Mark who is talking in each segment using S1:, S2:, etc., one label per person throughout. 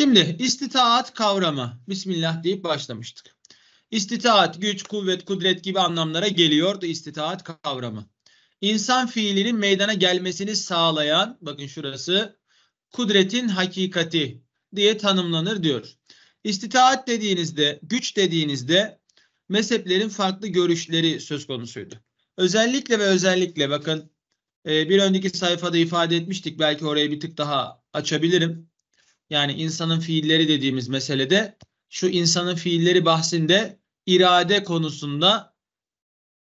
S1: Şimdi istitaat kavramı. Bismillah deyip başlamıştık. İstitaat, güç, kuvvet, kudret gibi anlamlara geliyordu istitaat kavramı. İnsan fiilinin meydana gelmesini sağlayan, bakın şurası, kudretin hakikati diye tanımlanır diyor. İstitaat dediğinizde, güç dediğinizde mezheplerin farklı görüşleri söz konusuydu. Özellikle ve özellikle bakın e, bir önceki sayfada ifade etmiştik belki orayı bir tık daha açabilirim yani insanın fiilleri dediğimiz meselede şu insanın fiilleri bahsinde irade konusunda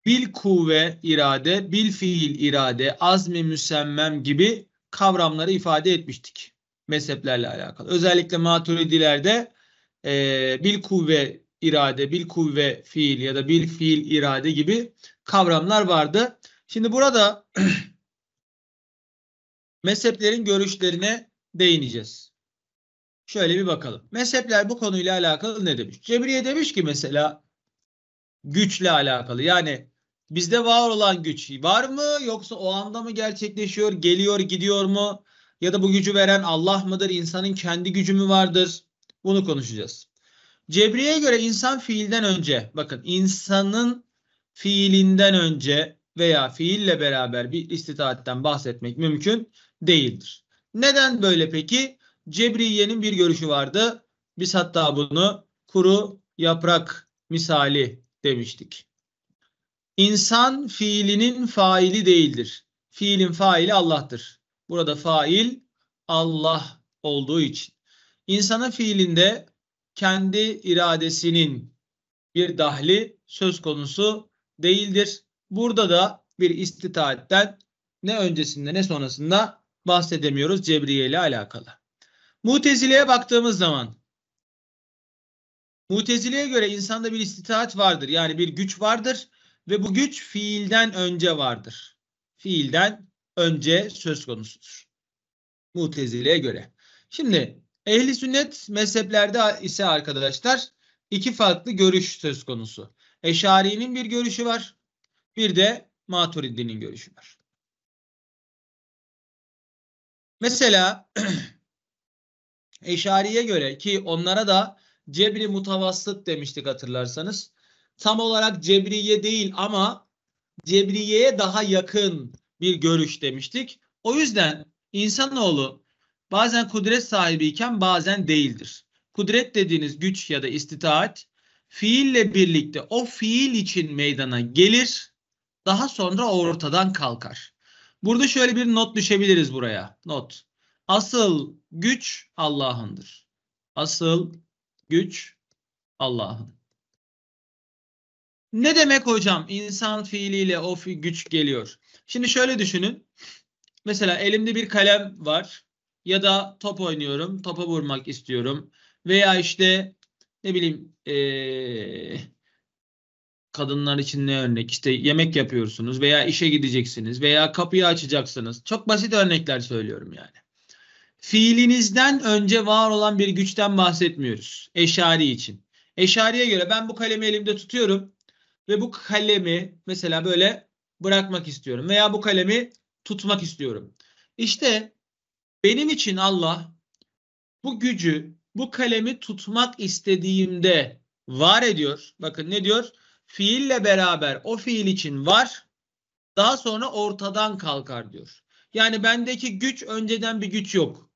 S1: bil kuvve irade, bil fiil irade, azmi müsemmem gibi kavramları ifade etmiştik mezheplerle alakalı. Özellikle maturidilerde e, bil kuvve irade, bil kuvve fiil ya da bil fiil irade gibi kavramlar vardı. Şimdi burada mezheplerin görüşlerine değineceğiz. Şöyle bir bakalım. Mezhepler bu konuyla alakalı ne demiş? Cebriye demiş ki mesela güçle alakalı. Yani bizde var olan güç var mı yoksa o anda mı gerçekleşiyor, geliyor, gidiyor mu? Ya da bu gücü veren Allah mıdır? İnsanın kendi gücü mü vardır? Bunu konuşacağız. Cebriye'ye göre insan fiilden önce, bakın insanın fiilinden önce veya fiille beraber bir istitaatten bahsetmek mümkün değildir. Neden böyle peki? Cebriye'nin bir görüşü vardı. Biz hatta bunu kuru yaprak misali demiştik. İnsan fiilinin faili değildir. Fiilin faili Allah'tır. Burada fail Allah olduğu için. İnsanın fiilinde kendi iradesinin bir dahli söz konusu değildir. Burada da bir istitaatten ne öncesinde ne sonrasında bahsedemiyoruz Cebriye ile alakalı. Mutezile'ye baktığımız zaman Mutezile'ye göre insanda bir istitaat vardır. Yani bir güç vardır ve bu güç fiilden önce vardır. Fiilden önce söz konusudur. Mutezile'ye göre. Şimdi ehli sünnet mezheplerde ise arkadaşlar iki farklı görüş söz konusu. Eşari'nin bir görüşü var. Bir de Maturidi'nin görüşü var. Mesela Eşari'ye göre ki onlara da cebri mutavassıt demiştik hatırlarsanız. Tam olarak cebriye değil ama cebriyeye daha yakın bir görüş demiştik. O yüzden insanoğlu bazen kudret sahibiyken bazen değildir. Kudret dediğiniz güç ya da istitaat fiille birlikte o fiil için meydana gelir. Daha sonra ortadan kalkar. Burada şöyle bir not düşebiliriz buraya. Not. Asıl güç Allah'ındır. Asıl güç Allah'ın. Ne demek hocam insan fiiliyle o güç geliyor? Şimdi şöyle düşünün. Mesela elimde bir kalem var ya da top oynuyorum, topa vurmak istiyorum veya işte ne bileyim ee, kadınlar için ne örnek işte yemek yapıyorsunuz veya işe gideceksiniz veya kapıyı açacaksınız. Çok basit örnekler söylüyorum yani fiilinizden önce var olan bir güçten bahsetmiyoruz. Eşari için. Eşariye göre ben bu kalemi elimde tutuyorum ve bu kalemi mesela böyle bırakmak istiyorum veya bu kalemi tutmak istiyorum. İşte benim için Allah bu gücü, bu kalemi tutmak istediğimde var ediyor. Bakın ne diyor? Fiille beraber o fiil için var. Daha sonra ortadan kalkar diyor. Yani bendeki güç önceden bir güç yok.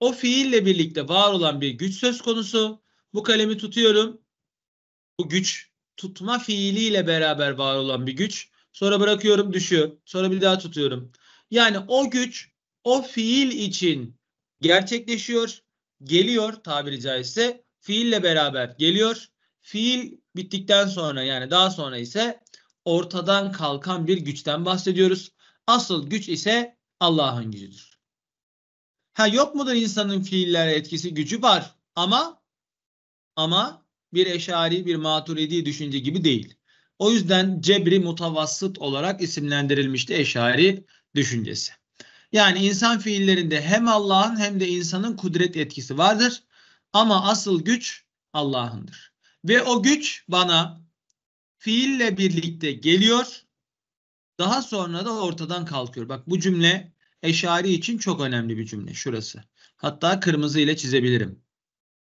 S1: O fiille birlikte var olan bir güç söz konusu. Bu kalemi tutuyorum. Bu güç tutma fiiliyle beraber var olan bir güç. Sonra bırakıyorum düşüyor. Sonra bir daha tutuyorum. Yani o güç o fiil için gerçekleşiyor. Geliyor tabiri caizse fiille beraber geliyor. Fiil bittikten sonra yani daha sonra ise ortadan kalkan bir güçten bahsediyoruz. Asıl güç ise Allah'ın gücüdür. Ha yok mudur insanın fiillere etkisi gücü var ama ama bir eşari bir maturidi düşünce gibi değil. O yüzden cebri mutavassıt olarak isimlendirilmişti eşari düşüncesi. Yani insan fiillerinde hem Allah'ın hem de insanın kudret etkisi vardır. Ama asıl güç Allah'ındır. Ve o güç bana fiille birlikte geliyor. Daha sonra da ortadan kalkıyor. Bak bu cümle Eşari için çok önemli bir cümle şurası. Hatta kırmızı ile çizebilirim.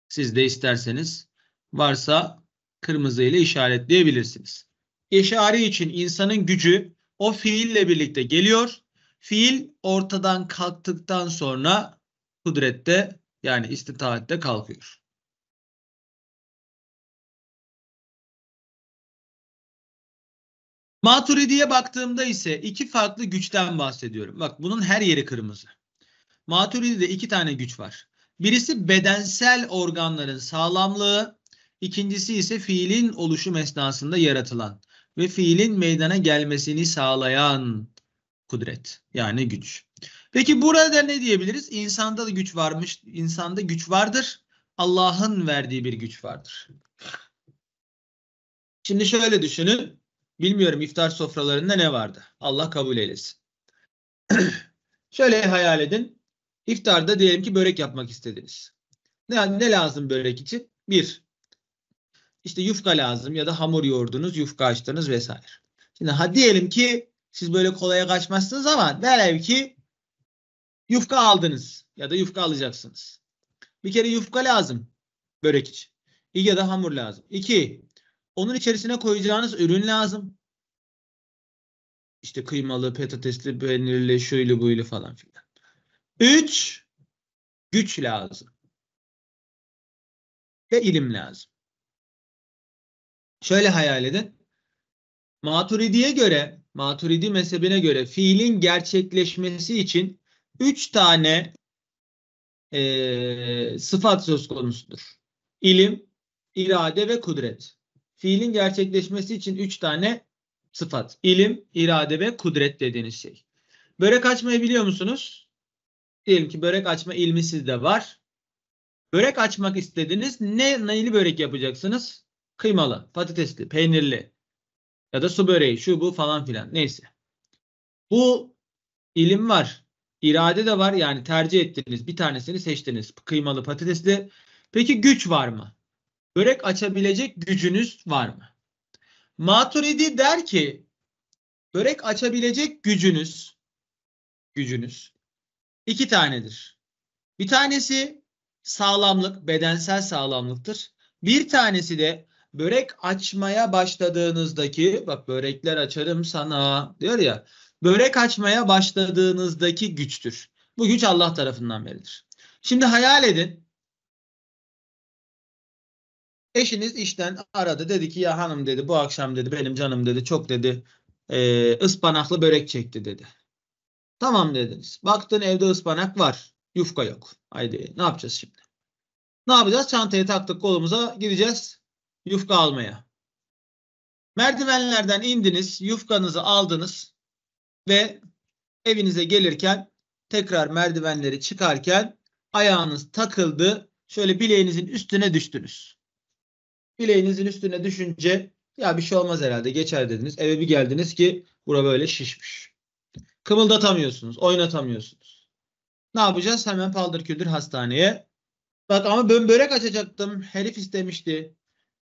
S1: Siz de isterseniz varsa kırmızı ile işaretleyebilirsiniz. Eşari için insanın gücü o fiille birlikte geliyor. Fiil ortadan kalktıktan sonra kudrette yani istitaatte kalkıyor. Maturidi'ye baktığımda ise iki farklı güçten bahsediyorum. Bak bunun her yeri kırmızı. Maturidi'de iki tane güç var. Birisi bedensel organların sağlamlığı, ikincisi ise fiilin oluşum esnasında yaratılan ve fiilin meydana gelmesini sağlayan kudret yani güç. Peki burada ne diyebiliriz? İnsanda da güç varmış. insanda güç vardır. Allah'ın verdiği bir güç vardır. Şimdi şöyle düşünün. Bilmiyorum iftar sofralarında ne vardı. Allah kabul eylesin. Şöyle hayal edin. İftarda diyelim ki börek yapmak istediniz. Ne, ne lazım börek için? Bir, işte yufka lazım ya da hamur yoğurdunuz, yufka açtınız vesaire. Şimdi ha diyelim ki siz böyle kolaya kaçmazsınız ama velev ki yufka aldınız ya da yufka alacaksınız. Bir kere yufka lazım börek için. Ya da hamur lazım. İki, onun içerisine koyacağınız ürün lazım. İşte kıymalı, patatesli, peynirli, şuylu buylu falan filan.
S2: Üç, güç lazım. Ve
S1: ilim lazım. Şöyle hayal edin. Maturidi'ye göre, Maturidi mezhebine göre fiilin gerçekleşmesi için üç tane e, sıfat söz konusudur. İlim, irade ve kudret fiilin gerçekleşmesi için üç tane sıfat. İlim, irade ve kudret dediğiniz şey. Börek açmayı biliyor musunuz? Diyelim ki börek açma ilmi sizde var. Börek açmak istediniz. Ne neyli börek yapacaksınız? Kıymalı, patatesli, peynirli ya da su böreği, şu bu falan filan. Neyse. Bu ilim var. İrade de var. Yani tercih ettiniz. Bir tanesini seçtiniz. Kıymalı, patatesli. Peki güç var mı? börek açabilecek gücünüz var mı? Maturidi der ki börek açabilecek gücünüz gücünüz iki tanedir. Bir tanesi sağlamlık, bedensel sağlamlıktır. Bir tanesi de börek açmaya başladığınızdaki bak börekler açarım sana diyor ya. Börek açmaya başladığınızdaki güçtür. Bu güç Allah tarafından verilir. Şimdi hayal edin Eşiniz işten aradı dedi ki ya hanım dedi bu akşam dedi benim canım dedi çok dedi e, ıspanaklı börek çekti dedi. Tamam dediniz. Baktın evde ıspanak var. Yufka yok. Haydi ne yapacağız şimdi? Ne yapacağız? Çantayı taktık kolumuza gideceğiz yufka almaya. Merdivenlerden indiniz, yufkanızı aldınız ve evinize gelirken tekrar merdivenleri çıkarken ayağınız takıldı. Şöyle bileğinizin üstüne düştünüz. Bileğinizin üstüne düşünce ya bir şey olmaz herhalde geçer dediniz. Eve bir geldiniz ki bura böyle şişmiş. Kımıldatamıyorsunuz, oynatamıyorsunuz. Ne yapacağız? Hemen paldır küldür hastaneye. Bak ama ben börek açacaktım. Herif istemişti.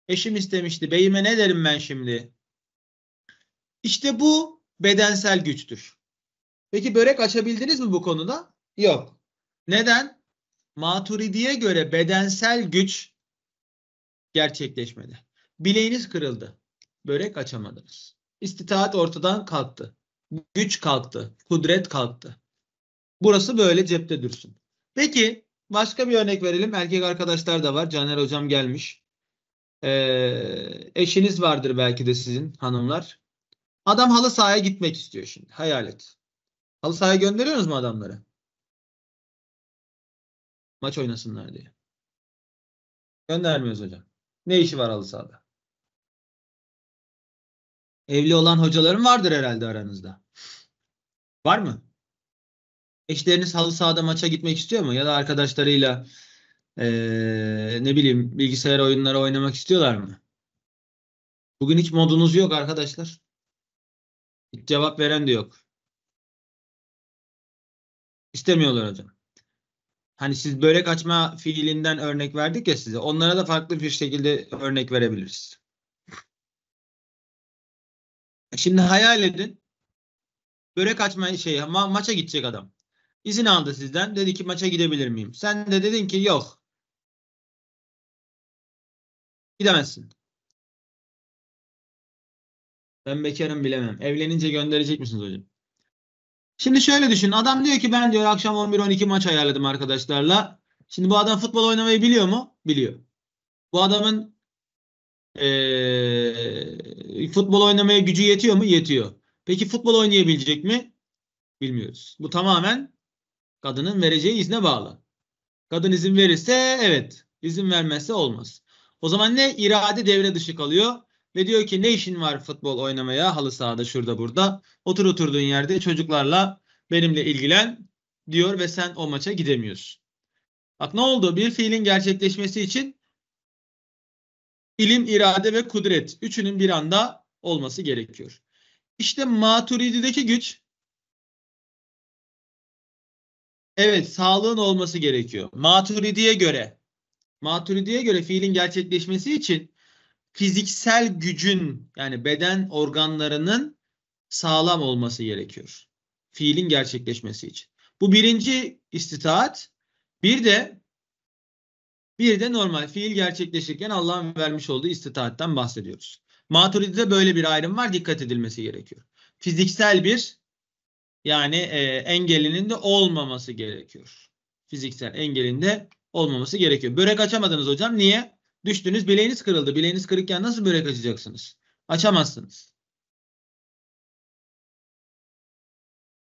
S1: Eşim istemişti. Beyime ne derim ben şimdi? İşte bu bedensel güçtür. Peki börek açabildiniz mi bu konuda? Yok. Neden? Maturidiye göre bedensel güç gerçekleşmedi. Bileğiniz kırıldı. Börek açamadınız. İstitaat ortadan kalktı. Güç kalktı. Kudret kalktı. Burası böyle cepte dursun. Peki başka bir örnek verelim. Erkek arkadaşlar da var. Caner hocam gelmiş. Ee, eşiniz vardır belki de sizin hanımlar. Adam halı sahaya gitmek istiyor şimdi. Hayal et. Halı sahaya gönderiyorsunuz mu adamları?
S2: Maç oynasınlar diye. Göndermiyoruz hocam. Ne işi var halı sahada? Evli olan hocaların
S1: vardır herhalde aranızda. Var mı? Eşleriniz halı sahada maça gitmek istiyor mu? Ya da arkadaşlarıyla ee, ne bileyim bilgisayar oyunları oynamak istiyorlar mı? Bugün hiç modunuz yok arkadaşlar.
S2: Hiç cevap veren de yok. İstemiyorlar
S1: hocam. Hani siz börek açma fiilinden örnek verdik ya size. Onlara da farklı bir şekilde örnek verebiliriz. Şimdi hayal edin. Börek açma şey ma- maça gidecek adam. İzin aldı sizden. Dedi ki maça gidebilir miyim? Sen de dedin ki yok.
S2: Gidemezsin. Ben bekarım
S1: bilemem. Evlenince gönderecek misiniz hocam? Şimdi şöyle düşün. Adam diyor ki ben diyor akşam 11-12 maç ayarladım arkadaşlarla. Şimdi bu adam futbol oynamayı biliyor mu? Biliyor. Bu adamın ee, futbol oynamaya gücü yetiyor mu? Yetiyor. Peki futbol oynayabilecek mi? Bilmiyoruz. Bu tamamen kadının vereceği izne bağlı. Kadın izin verirse evet, izin vermezse olmaz. O zaman ne? İrade devre dışı kalıyor. Ve diyor ki ne işin var futbol oynamaya halı sahada şurada burada. Otur oturduğun yerde çocuklarla benimle ilgilen diyor ve sen o maça gidemiyorsun. Bak ne oldu? Bir fiilin gerçekleşmesi için ilim, irade ve kudret üçünün bir anda olması gerekiyor. İşte Maturidi'deki güç Evet, sağlığın olması gerekiyor. Maturidi'ye göre Maturidi'ye göre fiilin gerçekleşmesi için fiziksel gücün yani beden organlarının sağlam olması gerekiyor. Fiilin gerçekleşmesi için. Bu birinci istitaat. Bir de bir de normal fiil gerçekleşirken Allah'ın vermiş olduğu istitaattan bahsediyoruz. Maturidi'de böyle bir ayrım var dikkat edilmesi gerekiyor. Fiziksel bir yani e, engelinin de olmaması gerekiyor. Fiziksel engelinde olmaması gerekiyor. Börek açamadınız hocam. Niye? Düştünüz bileğiniz kırıldı. Bileğiniz kırıkken nasıl börek açacaksınız? Açamazsınız.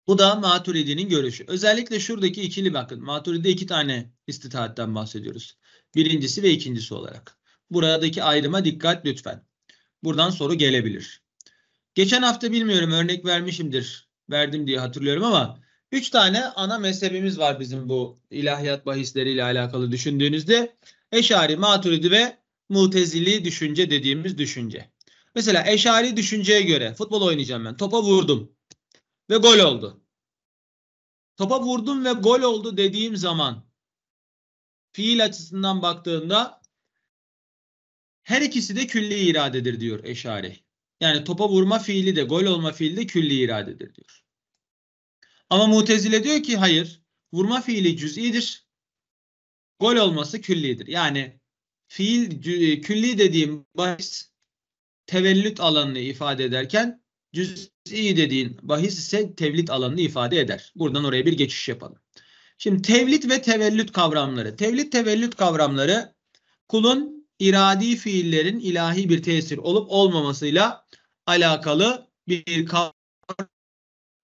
S1: Bu da Maturidi'nin görüşü. Özellikle şuradaki ikili bakın. Maturidi'de iki tane istitaatten bahsediyoruz. Birincisi ve ikincisi olarak. Buradaki ayrıma dikkat lütfen. Buradan soru gelebilir. Geçen hafta bilmiyorum örnek vermişimdir. Verdim diye hatırlıyorum ama üç tane ana mezhebimiz var bizim bu ilahiyat bahisleriyle alakalı düşündüğünüzde. Eşari, Maturidi ve Mutezili düşünce dediğimiz düşünce. Mesela eşari düşünceye göre futbol oynayacağım ben. Topa vurdum ve gol oldu. Topa vurdum ve gol oldu dediğim zaman fiil açısından baktığında her ikisi de külli iradedir diyor eşari. Yani topa vurma fiili de gol olma fiili de külli iradedir diyor. Ama mutezile diyor ki hayır vurma fiili cüz'idir gol olması küllidir. Yani fiil e, külli dediğim bahis tevellüt alanını ifade ederken cüz'i dediğin bahis ise tevlit alanını ifade eder. Buradan oraya bir geçiş yapalım. Şimdi tevlit ve tevellüt kavramları. Tevlit tevellüt kavramları kulun iradi fiillerin ilahi bir tesir olup olmamasıyla alakalı bir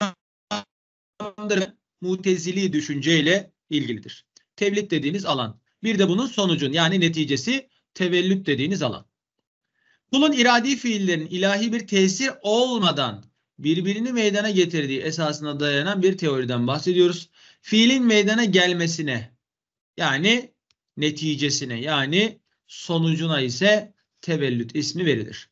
S1: kavramdır. Mutezili düşünceyle ilgilidir tevlid dediğiniz alan. Bir de bunun sonucun yani neticesi tevellüt dediğiniz alan. Kulun iradi fiillerin ilahi bir tesir olmadan birbirini meydana getirdiği esasına dayanan bir teoriden bahsediyoruz. Fiilin meydana gelmesine yani neticesine yani sonucuna ise tevellüt ismi verilir.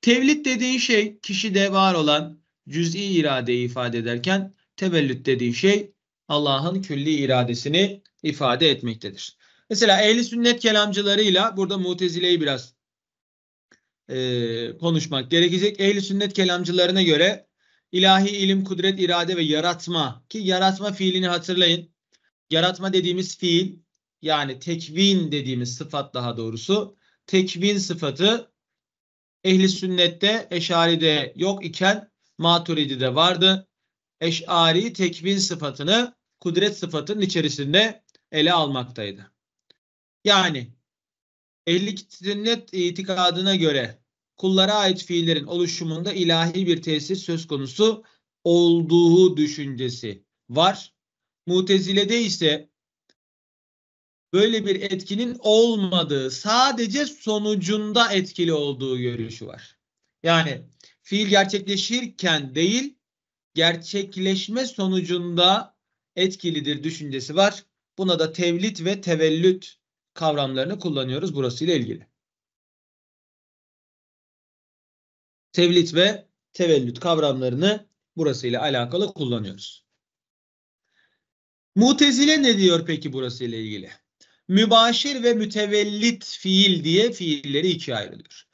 S1: Tevlid dediğin şey kişide var olan cüz'i iradeyi ifade ederken tevellüt dediğin şey Allah'ın külli iradesini ifade etmektedir. Mesela ehli sünnet kelamcılarıyla burada mutezileyi biraz e, konuşmak gerekecek. Ehli sünnet kelamcılarına göre ilahi ilim, kudret, irade ve yaratma ki yaratma fiilini hatırlayın. Yaratma dediğimiz fiil yani tekvin dediğimiz sıfat daha doğrusu tekvin sıfatı ehli sünnette eşaride yok iken maturidi'de vardı. Eşari tekvin sıfatını kudret sıfatının içerisinde ele almaktaydı. Yani Ehli sünnet itikadına göre kullara ait fiillerin oluşumunda ilahi bir tesis söz konusu olduğu düşüncesi var. Mutezile'de ise böyle bir etkinin olmadığı, sadece sonucunda etkili olduğu görüşü var. Yani fiil gerçekleşirken değil, gerçekleşme sonucunda etkilidir düşüncesi var. Buna da tevlit ve tevellüt kavramlarını kullanıyoruz burasıyla ilgili. Tevlit ve tevellüt kavramlarını burasıyla alakalı kullanıyoruz. Mutezile ne diyor peki burasıyla ilgili? Mübaşir ve mütevellit fiil diye
S2: fiilleri ikiye ayrılıyor.